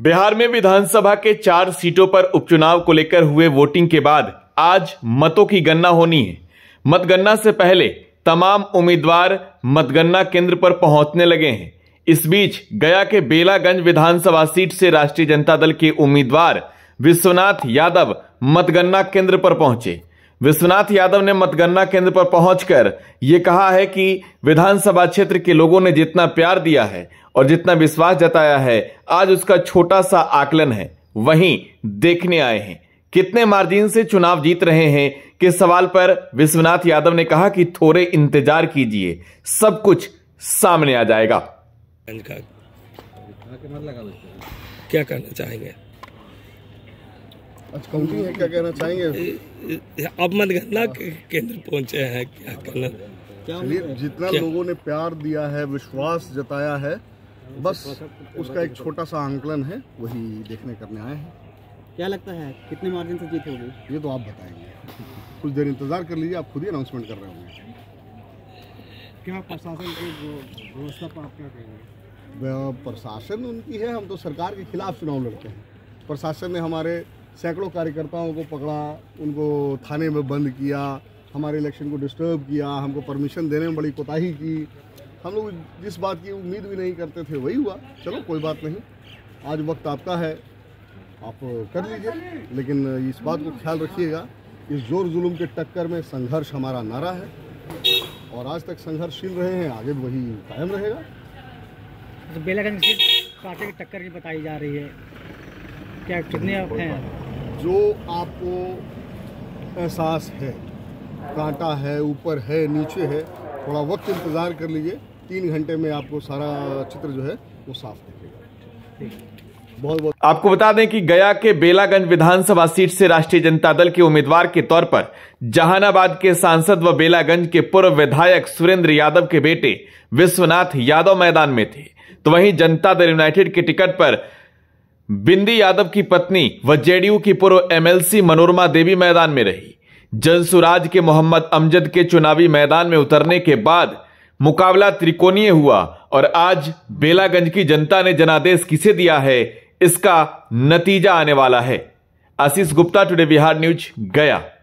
बिहार में विधानसभा के चार सीटों पर उपचुनाव को लेकर हुए वोटिंग के बाद आज मतों की गणना होनी है मतगणना से पहले तमाम उम्मीदवार मतगणना केंद्र पर पहुंचने लगे हैं इस बीच गया के बेलागंज विधानसभा सीट से राष्ट्रीय जनता दल के उम्मीदवार विश्वनाथ यादव मतगणना केंद्र पर पहुंचे विश्वनाथ यादव ने मतगणना केंद्र पर पहुंचकर ये कहा है कि विधानसभा क्षेत्र के लोगों ने जितना प्यार दिया है और जितना विश्वास जताया है आज उसका छोटा सा आकलन है वहीं देखने आए हैं कितने मार्जिन से चुनाव जीत रहे हैं के सवाल पर विश्वनाथ यादव ने कहा कि थोड़े इंतजार कीजिए सब कुछ सामने आ जाएगा क्या करना चाहेंगे काउंटिंग है कहना अब मतगणना केंद्र पहुंचे हैं क्या कहना चलिए मतलब जितना क्या? लोगों ने प्यार दिया है विश्वास जताया है बस उसका एक छोटा सा आंकलन है वही देखने करने आए हैं क्या लगता है कितने मार्जिन से जीत होगी ये तो आप बताएंगे कुछ देर इंतजार कर लीजिए आप खुद ही अनाउंसमेंट कर रहे होंगे क्या प्रशासन की व्यवस्था पर आप क्या कहेंगे प्रशासन उनकी है हम तो सरकार के खिलाफ चुनाव लड़ते हैं प्रशासन ने हमारे सैकड़ों कार्यकर्ताओं को पकड़ा उनको थाने में बंद किया हमारे इलेक्शन को डिस्टर्ब किया हमको परमिशन देने में बड़ी कोताही की हम लोग जिस बात की उम्मीद भी नहीं करते थे वही हुआ चलो कोई बात नहीं आज वक्त आपका है आप कर लीजिए लेकिन इस बात को ख्याल रखिएगा इस जोर जुलूम के टक्कर में संघर्ष हमारा नारा है और आज तक संघर्षशील रहे हैं आगे भी वही कायम रहेगा तो बेलागंज की टक्कर की बताई जा रही है क्या कितने हैं जो आपको एहसास है कांटा है ऊपर है नीचे है थोड़ा वक्त इंतज़ार कर लीजिए तीन घंटे में आपको सारा चित्र जो है वो साफ दिखेगा बहुत बहुत आपको बता दें कि गया के बेलागंज विधानसभा सीट से राष्ट्रीय जनता दल के उम्मीदवार के तौर पर जहानाबाद के सांसद व बेलागंज के पूर्व विधायक सुरेंद्र यादव के बेटे विश्वनाथ यादव मैदान में थे तो वहीं जनता दल यूनाइटेड के टिकट पर बिंदी यादव की पत्नी व जेडीयू की पूर्व एमएलसी मनोरमा देवी मैदान में रही जनसुराज के मोहम्मद अमजद के चुनावी मैदान में उतरने के बाद मुकाबला त्रिकोणीय हुआ और आज बेलागंज की जनता ने जनादेश किसे दिया है इसका नतीजा आने वाला है आशीष गुप्ता टुडे बिहार न्यूज गया